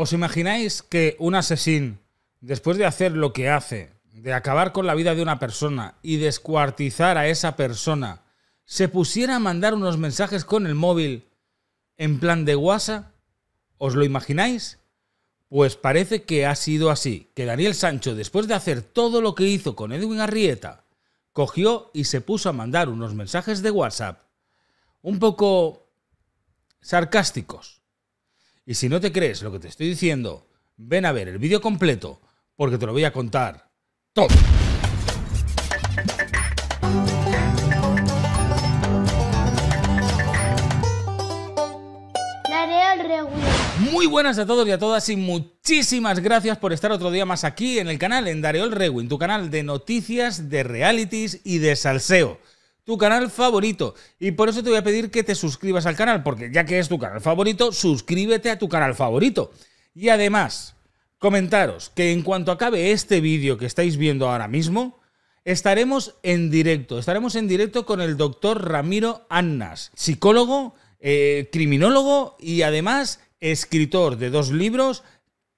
¿Os imagináis que un asesino, después de hacer lo que hace, de acabar con la vida de una persona y descuartizar a esa persona, se pusiera a mandar unos mensajes con el móvil en plan de WhatsApp? ¿Os lo imagináis? Pues parece que ha sido así, que Daniel Sancho, después de hacer todo lo que hizo con Edwin Arrieta, cogió y se puso a mandar unos mensajes de WhatsApp un poco sarcásticos y si no te crees lo que te estoy diciendo, ven a ver el vídeo completo porque te lo voy a contar todo. Muy buenas a todos y a todas y muchísimas gracias por estar otro día más aquí en el canal, en Dareol Rewin, tu canal de noticias, de realities y de salseo tu canal favorito. Y por eso te voy a pedir que te suscribas al canal, porque ya que es tu canal favorito, suscríbete a tu canal favorito. Y además, comentaros que en cuanto acabe este vídeo que estáis viendo ahora mismo, estaremos en directo. Estaremos en directo con el doctor Ramiro Annas, psicólogo, eh, criminólogo y además escritor de dos libros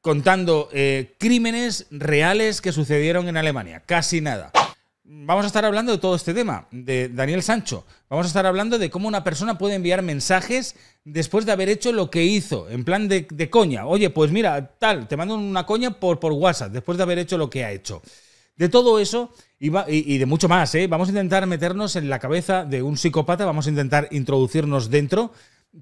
contando eh, crímenes reales que sucedieron en Alemania. Casi nada vamos a estar hablando de todo este tema, de Daniel Sancho. Vamos a estar hablando de cómo una persona puede enviar mensajes después de haber hecho lo que hizo, en plan de, coña. Oye, pues mira, tal, te mando una coña por, por WhatsApp, después de haber hecho lo que ha hecho. De todo eso y, de mucho más, ¿eh? vamos a intentar meternos en la cabeza de un psicópata, vamos a intentar introducirnos dentro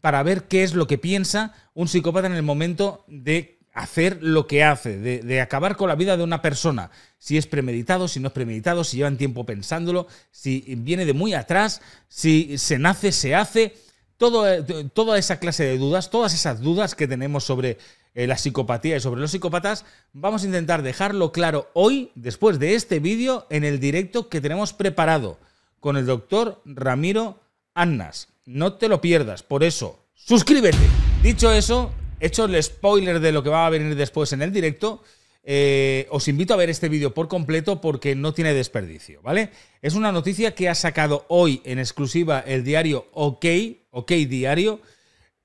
para ver qué es lo que piensa un psicópata en el momento de hacer lo que hace, de, acabar con la vida de una persona, si es premeditado, si no es premeditado, si llevan tiempo pensándolo, si viene de muy atrás, si se nace, se hace, todo, eh, toda esa clase de dudas, todas esas dudas que tenemos sobre eh, la psicopatía y sobre los psicópatas, vamos a intentar dejarlo claro hoy, después de este vídeo, en el directo que tenemos preparado con el doctor Ramiro Annas. No te lo pierdas, por eso, suscríbete. Dicho eso, hecho el spoiler de lo que va a venir después en el directo. Eh, os invito a ver este vídeo por completo porque no tiene desperdicio, ¿vale? Es una noticia que ha sacado hoy en exclusiva el diario OK, OK Diario.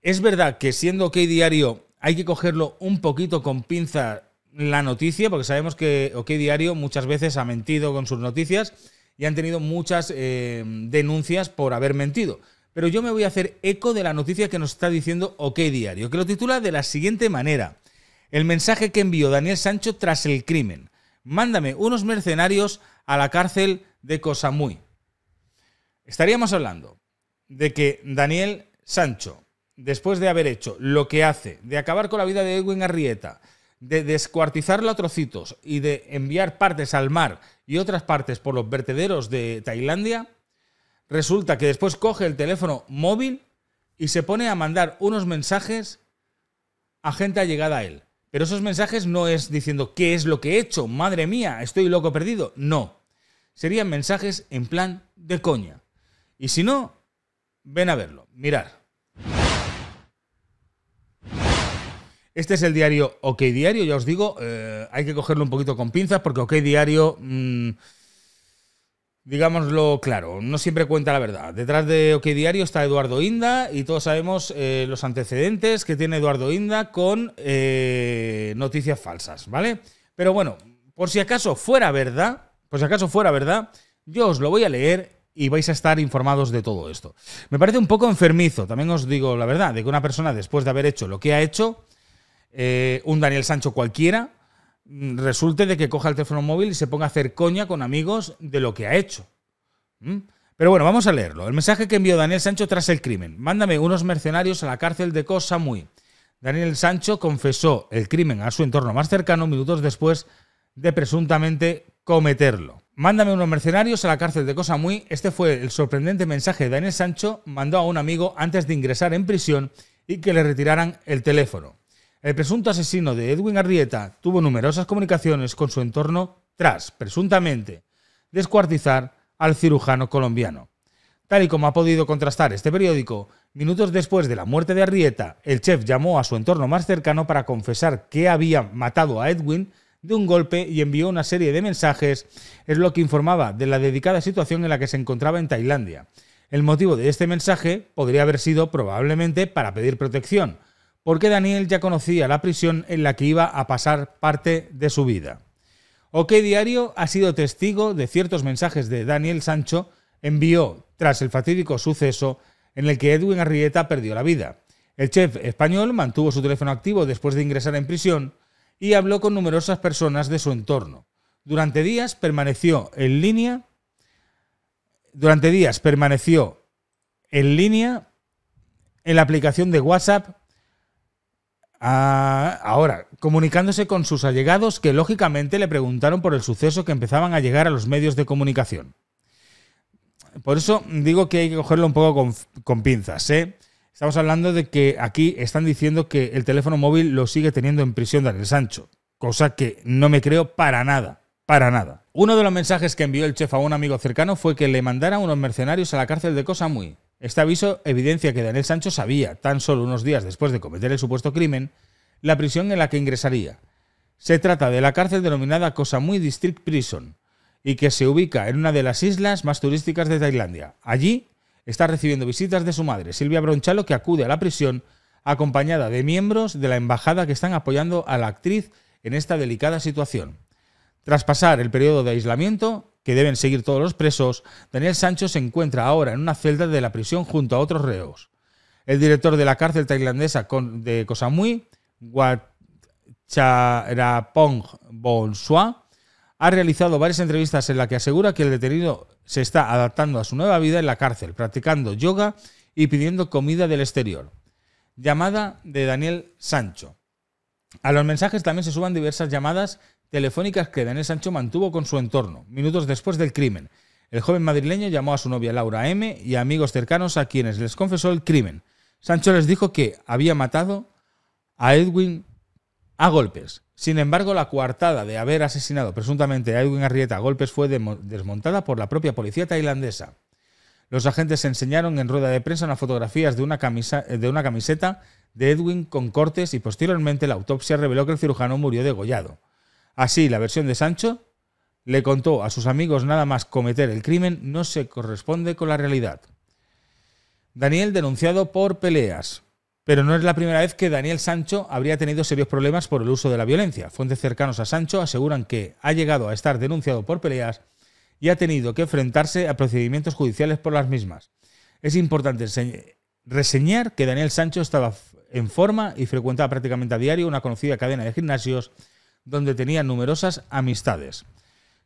Es verdad que siendo OK Diario hay que cogerlo un poquito con pinza la noticia, porque sabemos que OK Diario muchas veces ha mentido con sus noticias y han tenido muchas eh, denuncias por haber mentido. Pero yo me voy a hacer eco de la noticia que nos está diciendo OK Diario, que lo titula de la siguiente manera. El mensaje que envió Daniel Sancho tras el crimen. Mándame unos mercenarios a la cárcel de muy Estaríamos hablando de que Daniel Sancho, después de haber hecho lo que hace, de acabar con la vida de Edwin Arrieta, de descuartizarlo a trocitos y de enviar partes al mar y otras partes por los vertederos de Tailandia, Resulta que después coge el teléfono móvil y se pone a mandar unos mensajes a gente allegada a él. Pero esos mensajes no es diciendo qué es lo que he hecho, madre mía, estoy loco perdido. No. Serían mensajes en plan de coña. Y si no, ven a verlo, mirar. Este es el diario OK Diario, ya os digo, eh, hay que cogerlo un poquito con pinzas porque OK Diario... Mm, Digámoslo claro, no siempre cuenta la verdad. Detrás de OK Diario está Eduardo Inda y todos sabemos eh, los antecedentes que tiene Eduardo Inda con eh, noticias falsas, ¿vale? Pero bueno, por si acaso fuera verdad, por si acaso fuera verdad, yo os lo voy a leer y vais a estar informados de todo esto. Me parece un poco enfermizo, también os digo la verdad, de que una persona después de haber hecho lo que ha hecho, eh, un Daniel Sancho cualquiera, Mm, resulte de que coja el teléfono móvil y se ponga a hacer coña con amigos de lo que ha hecho. ¿Mm? Pero bueno, vamos a leerlo. El mensaje que envió Daniel Sancho tras el crimen. Mándame unos mercenarios a la cárcel de Cosa muy Daniel Sancho confesó el crimen a su entorno más cercano minutos después de presuntamente cometerlo. Mándame unos mercenarios a la cárcel de Cosa muy Este fue el sorprendente mensaje que Daniel Sancho mandó a un amigo antes de ingresar en prisión y que le retiraran el teléfono. El presunto asesino de Edwin Arrieta tuvo numerosas comunicaciones con su entorno tras, presuntamente, descuartizar al cirujano colombiano. Tal y como ha podido contrastar este periódico, minutos después de la muerte de Arrieta, el chef llamó a su entorno más cercano para confesar que había matado a Edwin de un golpe y envió una serie de mensajes, es lo que informaba de la dedicada situación en la que se encontraba en Tailandia. El motivo de este mensaje podría haber sido probablemente para pedir protección, porque Daniel ya conocía la prisión en la que iba a pasar parte de su vida. ¿O qué Diario ha sido testigo de ciertos mensajes de Daniel Sancho envió tras el fatídico suceso en el que Edwin Arrieta perdió la vida. El chef español mantuvo su teléfono activo después de ingresar en prisión y habló con numerosas personas de su entorno. Durante días permaneció en línea durante días permaneció en línea en la aplicación de WhatsApp Ah, ahora, comunicándose con sus allegados que lógicamente le preguntaron por el suceso que empezaban a llegar a los medios de comunicación. Por eso digo que hay que cogerlo un poco con, pinzas. ¿eh? Estamos hablando de que aquí están diciendo que el teléfono móvil lo sigue teniendo en prisión Daniel Sancho, cosa que no me creo para nada, para nada. Uno de los mensajes que envió el chef a un amigo cercano fue que le mandara unos mercenarios a la cárcel de Cosa este aviso evidencia que Daniel Sancho sabía, tan solo unos días después de cometer el supuesto crimen, la prisión en la que ingresaría. Se trata de la cárcel denominada Cosa District Prison y que se ubica en una de las islas más turísticas de Tailandia. Allí está recibiendo visitas de su madre, Silvia Bronchalo, que acude a la prisión acompañada de miembros de la embajada que están apoyando a la actriz en esta delicada situación. Tras pasar el periodo de aislamiento que deben seguir todos los presos, Daniel Sancho se encuentra ahora en una celda de la prisión junto a otros reos. El director de la cárcel tailandesa de Koh Samui, Wacharapong Bonsua, ha realizado varias entrevistas en las que asegura que el detenido se está adaptando a su nueva vida en la cárcel, practicando yoga y pidiendo comida del exterior. Llamada de Daniel Sancho. A los mensajes también se suban diversas llamadas telefónicas que Daniel Sancho mantuvo con su entorno, minutos después del crimen. El joven madrileño llamó a su novia Laura M y a amigos cercanos a quienes les confesó el crimen. Sancho les dijo que había matado a Edwin a golpes. Sin embargo, la coartada de haber asesinado presuntamente a Edwin Arrieta a golpes fue desmontada por la propia policía tailandesa. Los agentes enseñaron en rueda de prensa unas fotografías de una, camisa, de una camiseta de Edwin con cortes y posteriormente la autopsia reveló que el cirujano murió degollado. Así, la versión de Sancho le contó a sus amigos nada más cometer el crimen no se corresponde con la realidad. Daniel denunciado por peleas. Pero no es la primera vez que Daniel Sancho habría tenido serios problemas por el uso de la violencia. Fuentes cercanos a Sancho aseguran que ha llegado a estar denunciado por peleas y ha tenido que enfrentarse a procedimientos judiciales por las mismas. Es importante reseñar que Daniel Sancho estaba en forma y frecuentaba prácticamente a diario una conocida cadena de gimnasios donde tenía numerosas amistades.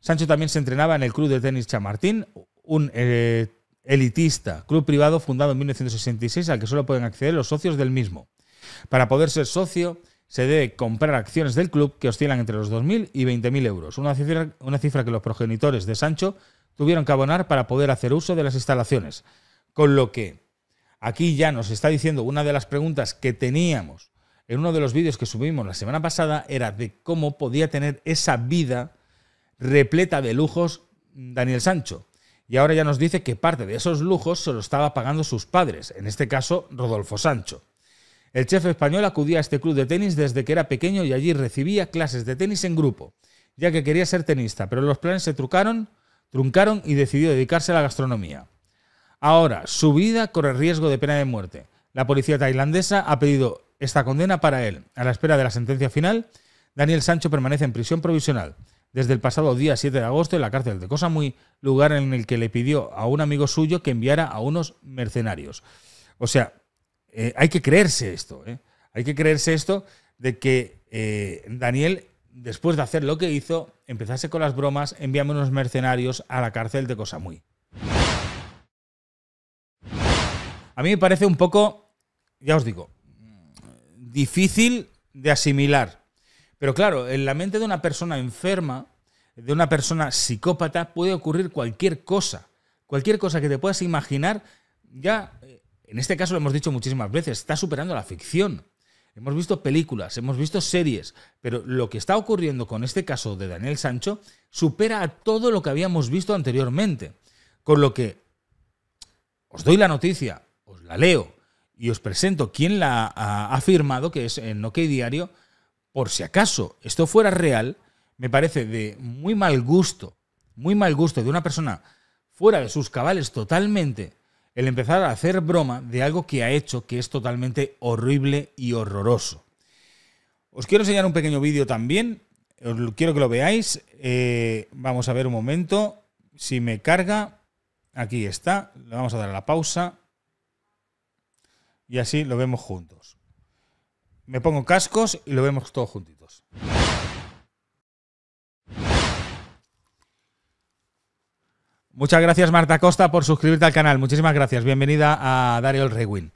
Sancho también se entrenaba en el Club de Tenis Chamartín, un eh, elitista club privado fundado en 1966 al que solo pueden acceder los socios del mismo. Para poder ser socio se debe comprar acciones del club que oscilan entre los 2.000 y 20.000 euros, una cifra que los progenitores de Sancho tuvieron que abonar para poder hacer uso de las instalaciones. Con lo que aquí ya nos está diciendo una de las preguntas que teníamos en uno de los vídeos que subimos la semana pasada era de cómo podía tener esa vida repleta de lujos Daniel Sancho. Y ahora ya nos dice que parte de esos lujos se lo estaba pagando sus padres, en este caso Rodolfo Sancho. El chef español acudía a este club de tenis desde que era pequeño y allí recibía clases de tenis en grupo, ya que quería ser tenista, pero los planes se trucaron, truncaron y decidió dedicarse a la gastronomía. Ahora, su vida corre riesgo de pena de muerte. La policía tailandesa ha pedido esta condena para él. A la espera de la sentencia final, Daniel Sancho permanece en prisión provisional desde el pasado día 7 de agosto en la cárcel de Cosamuy, lugar en el que le pidió a un amigo suyo que enviara a unos mercenarios. O sea, eh, hay que creerse esto, ¿eh? hay que creerse esto de que eh, Daniel, después de hacer lo que hizo, empezase con las bromas, envíame unos mercenarios a la cárcel de Cosamuy. A mí me parece un poco, ya os digo, difícil de asimilar. Pero claro, en la mente de una persona enferma, de una persona psicópata, puede ocurrir cualquier cosa. Cualquier cosa que te puedas imaginar, ya, eh, en este caso lo hemos dicho muchísimas veces, está superando la ficción. Hemos visto películas, hemos visto series, pero lo que está ocurriendo con este caso de Daniel Sancho supera a todo lo que habíamos visto anteriormente. Con lo que os doy la noticia, os la leo, y os presento quién la ha firmado, que es en OK Diario, por si acaso esto fuera real, me parece de muy mal gusto, muy mal gusto de una persona fuera de sus cabales totalmente, el empezar a hacer broma de algo que ha hecho que es totalmente horrible y horroroso. Os quiero enseñar un pequeño vídeo también, os quiero que lo veáis, eh, vamos a ver un momento, si me carga, aquí está, le vamos a dar a la pausa y así lo vemos juntos. Me pongo cascos y lo vemos todos juntitos. Muchas gracias Marta Costa por suscribirte al canal. Muchísimas gracias. Bienvenida a Dario el Rewin.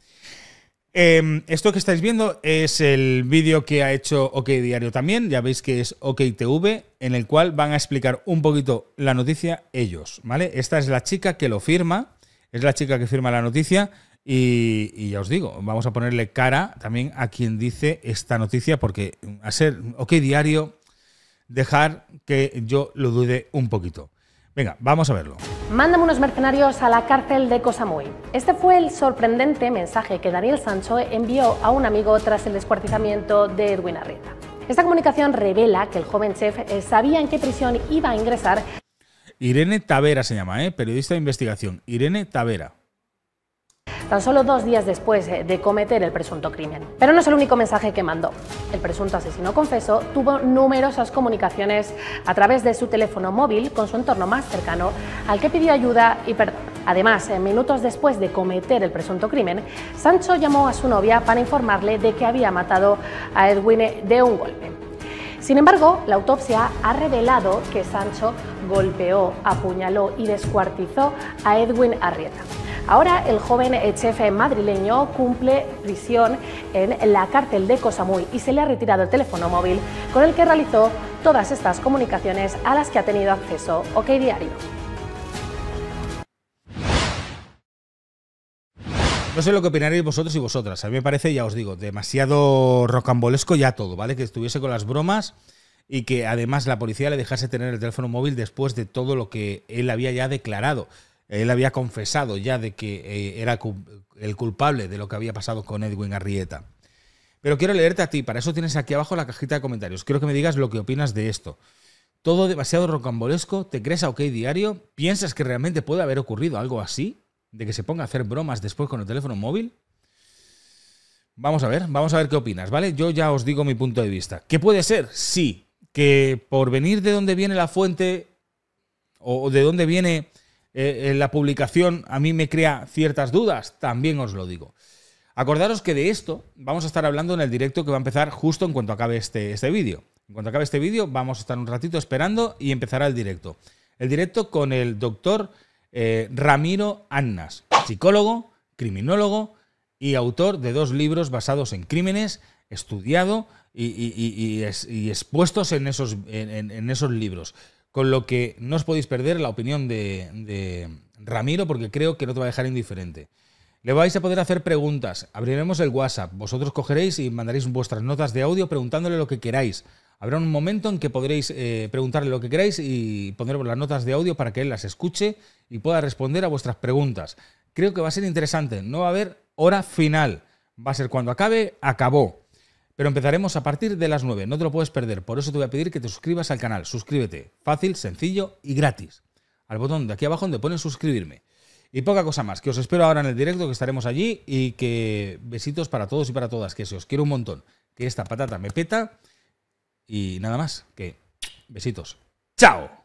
Em, esto que estáis viendo es el vídeo que ha hecho OK Diario también. Ya veis que es OK TV, en el cual van a explicar un poquito la noticia ellos. ¿vale? Esta es la chica que lo firma. Es la chica que firma la noticia. Y, ya os digo, vamos a ponerle cara también a quien dice esta noticia, porque a ser OK Diario, dejar que yo lo dude un poquito. Venga, vamos a verlo. Mándame unos mercenarios a la cárcel de Cosamoy. Este fue el sorprendente mensaje que Daniel Sancho envió a un amigo tras el descuartizamiento de Edwin Arreta. Esta comunicación revela que el joven chef eh, sabía en qué prisión iba a ingresar. Irene Tavera se llama, eh, periodista de investigación. Irene Tavera tan solo dos días después eh, de cometer el presunto crimen. Pero no es el único mensaje que mandó. El presunto asesino confeso tuvo numerosas comunicaciones a través de su teléfono móvil con su entorno más cercano, al que pidió ayuda y perdón. Además, eh, minutos después de cometer el presunto crimen, Sancho llamó a su novia para informarle de que había matado a Edwin eh, de un golpe. Sin embargo, la autopsia ha revelado que Sancho golpeó, apuñaló y descuartizó a Edwin Arrieta. Ahora el joven jefe madrileño cumple prisión en la cárcel de Cosamuy y se le ha retirado el teléfono móvil con el que realizó todas estas comunicaciones a las que ha tenido acceso OK Diario. No sé lo que opinaréis vosotros y vosotras. A mí me parece, ya os digo, demasiado rocambolesco ya todo, ¿vale? Que estuviese con las bromas y que además la policía le dejase tener el teléfono móvil después de todo lo que él había ya declarado. Él había confesado ya de que eh, era el culpable de lo que había pasado con Edwin Arrieta. Pero quiero leerte a ti, para eso tienes aquí abajo la cajita de comentarios. Quiero que me digas lo que opinas de esto. ¿Todo demasiado rocambolesco? ¿Te crees a OK Diario? ¿Piensas que realmente puede haber ocurrido algo así? ¿De que se ponga a hacer bromas después con el teléfono móvil? Vamos a ver, vamos a ver qué opinas, ¿vale? Yo ya os digo mi punto de vista. ¿Qué puede ser? Sí, que por venir de donde viene la fuente o de dónde viene en eh, eh, la publicación a mí me crea ciertas dudas, también os lo digo. Acordaros que de esto vamos a estar hablando en el directo que va a empezar justo en cuanto acabe este, este vídeo. En cuanto acabe este vídeo vamos a estar un ratito esperando y empezará el directo. El directo con el doctor eh, Ramiro Annas, psicólogo, criminólogo y autor de dos libros basados en crímenes, estudiado y, expuestos en esos, en esos libros. Con lo que no os podéis perder la opinión de, Ramiro porque creo que no te va a dejar indiferente. Le vais a poder hacer preguntas. Abriremos el WhatsApp. Vosotros cogeréis y mandaréis vuestras notas de audio preguntándole lo que queráis. Habrá un momento en que podréis eh, preguntarle lo que queráis y poner las notas de audio para que él las escuche y pueda responder a vuestras preguntas. Creo que va a ser interesante. No va a haber hora final. Va a ser cuando acabe, acabó. Pero empezaremos a partir de las 9, no te lo puedes perder, por eso te voy a pedir que te suscribas al canal, suscríbete, fácil, sencillo y gratis, al botón de aquí abajo donde pone suscribirme. Y poca cosa más, que os espero ahora en el directo, que estaremos allí y que besitos para todos y para todas, que se os quiero un montón, que esta patata me peta y nada más, que besitos. ¡Chao!